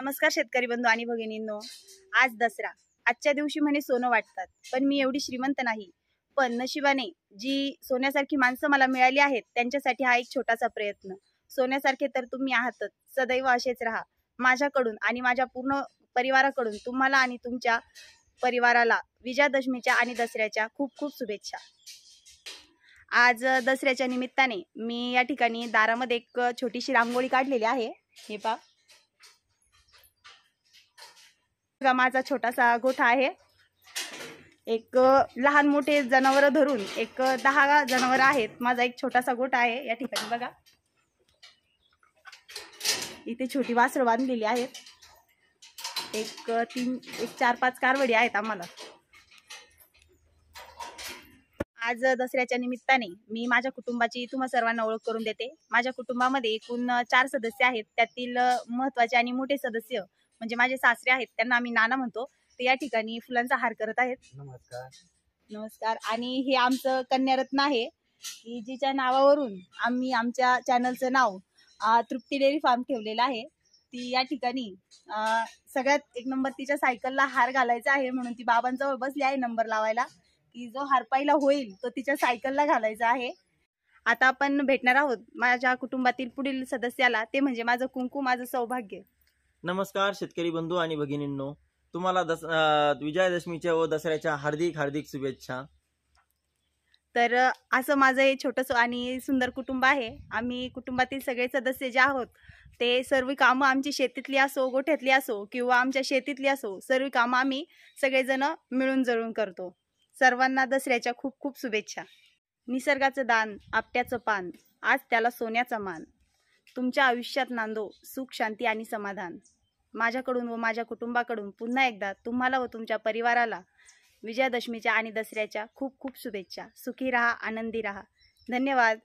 नमस्कार शेतकरी बंधू आणि भगिनींनो आज दसरा आजच्या दिवशी म्हणे सोनं वाटतात पण मी एवढी श्रीमंत नाही पण नशिबाने जी सोन्यासारखी माणसं मला मिळाली आहेत त्यांच्यासाठी हा एक छोटासा प्रयत्न सोन्यासारखे तर तुम्ही आहातच सदैव असेच राहा माझ्याकडून आणि माझ्या पूर्ण परिवाराकडून तुम्हाला आणि तुमच्या परिवाराला विजयादशमीच्या आणि दसऱ्याच्या खूप खूप शुभेच्छा आज दसऱ्याच्या निमित्ताने मी या ठिकाणी दारामध्ये एक छोटीशी रांगोळी काढलेली आहे हे पा माझा छोटासा गोठा आहे एक लहान मोठे जनावर धरून एक दहा जनावर आहेत माझा एक छोटासा गोठा आहे या ठिकाणी बघा इथे छोटी वासर बांधलेली आहेत एक तीन एक चार पाच कारवडी आहेत आम्हाला आज दसऱ्याच्या निमित्ताने मी माझ्या कुटुंबाची तुम्हा सर्वांना ओळख करून देते माझ्या कुटुंबामध्ये एकूण चार सदस्य आहेत त्यातील महत्वाचे आणि मोठे सदस्य म्हणजे माझे सासरे आहेत त्यांना आम्ही नाना म्हणतो ते या ठिकाणी फुलांचा हार करत आहेत नमस्कार नमस्कार आणि हे आमचं कन्यारत्न आहे की जिच्या नावावरून आम्ही आमच्या चॅनलचं नाव तृप्ती डेअरी फार्म ठेवलेलं आहे ती या ठिकाणी सगळ्यात एक नंबर तिच्या सायकलला हार घालायचा आहे म्हणून ती बाबांजवळ बसली आहे नंबर लावायला की जो हार पाहिला होईल तो तिच्या सायकलला घालायचा आहे आता आपण भेटणार आहोत माझ्या कुटुंबातील पुढील सदस्याला ते म्हणजे माझं कुंकू माझं सौभाग्य नमस्कार शेतकरी बंधू आणि भगिनींनो तुम्हाला दस विजयादशमीच्या व दसऱ्याच्या हार्दिक हार्दिक शुभेच्छा तर असं माझं हे छोटंसं आणि सुंदर कुटुंब आहे आम्ही कुटुंबातील सगळे सदस्य जे आहोत ते सर्व कामं आमची शेतीतली असो गोठ्यातली असो किंवा आमच्या शेतीतली असो सर्व कामं आम्ही सगळेजण मिळून जळून करतो सर्वांना दसऱ्याच्या खूप खूप शुभेच्छा निसर्गाचं दान आपट्याचं पान आज त्याला सोन्याचा मान तुमच्या आयुष्यात नांदो सुख शांती आणि समाधान माझ्याकडून व माझ्या कुटुंबाकडून पुन्हा एकदा तुम्हाला व तुमच्या परिवाराला विजयादशमीच्या आणि दसऱ्याच्या खूप खूप शुभेच्छा सुखी रहा आनंदी रहा धन्यवाद